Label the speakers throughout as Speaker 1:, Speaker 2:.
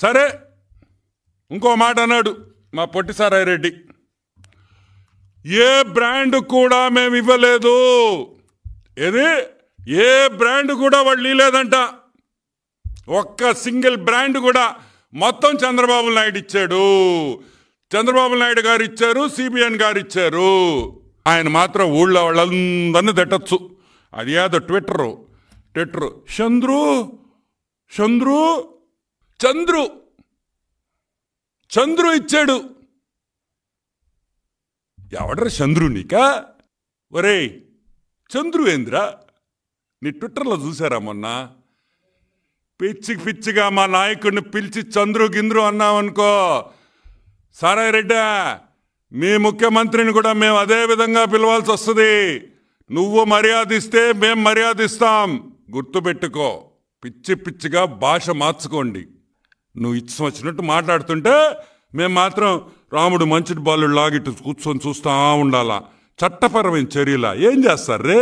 Speaker 1: సరే ఇంకో మాట అన్నాడు మా పొట్టి రెడ్డి ఏ బ్రాండ్ కూడా మేము ఇవ్వలేదు ఏది ఏ బ్రాండ్ కూడా వాళ్ళు ఇవ్వలేదంట ఒక్క సింగిల్ బ్రాండ్ కూడా మొత్తం చంద్రబాబు నాయుడు ఇచ్చాడు చంద్రబాబు నాయుడు గారు ఇచ్చారు సిబిఎన్ గారు ఇచ్చారు ఆయన మాత్రం ఊళ్ళో వాళ్ళందరినీ తిట్టచ్చు అది యాదో ట్విట్టరు ట్విట్టరు చంద్రు చంద్రు చంద్రు చంద్రు ఇచ్చాడు ఎవడ్ర చంద్రు నీక ఒరే చంద్రు ఏంద్రా నీ ట్విట్టర్లో చూసారా మొన్న పిచ్చి పిచ్చిగా మా నాయకుడిని పిలిచి చంద్రు గింద్రు అన్నామనుకో సారా రెడ్డ మీ ముఖ్యమంత్రిని కూడా మేము అదే విధంగా పిలవాల్సి వస్తుంది నువ్వు మర్యాద ఇస్తే మేము మర్యాద ఇస్తాం గుర్తుపెట్టుకో పిచ్చి పిచ్చిగా భాష మార్చుకోండి నువ్వు ఇష్టం వచ్చినట్టు మాట్లాడుతుంటే మేము మాత్రం రాముడు మంచి బాలు లాగిట్టు కూర్చొని చూస్తూ ఉండాలా చట్టపరమైన చర్యల ఏం చేస్తారు రే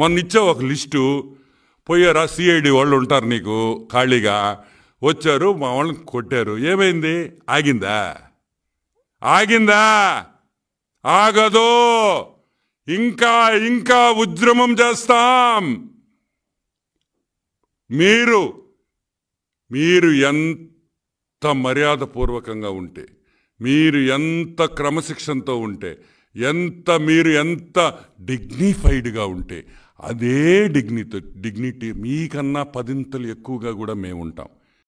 Speaker 1: మొన్న ఇచ్చే ఒక లిస్టు పోయారా సిఐడి వాళ్ళు ఉంటారు నీకు ఖాళీగా వచ్చారు మా వాళ్ళని కొట్టారు ఏమైంది ఆగిందా ఆగిందా ఆగదు ఇంకా ఇంకా ఉద్యమం చేస్తాం మీరు మీరు ఎంత ఎంత మర్యాదపూర్వకంగా ఉంటే మీరు ఎంత క్రమశిక్షణతో ఉంటే ఎంత మీరు ఎంత డిగ్నిఫైడ్గా ఉంటే అదే డిగ్నితో డిగ్నిటీ మీకన్నా పదింతలు ఎక్కువగా కూడా మేము ఉంటాం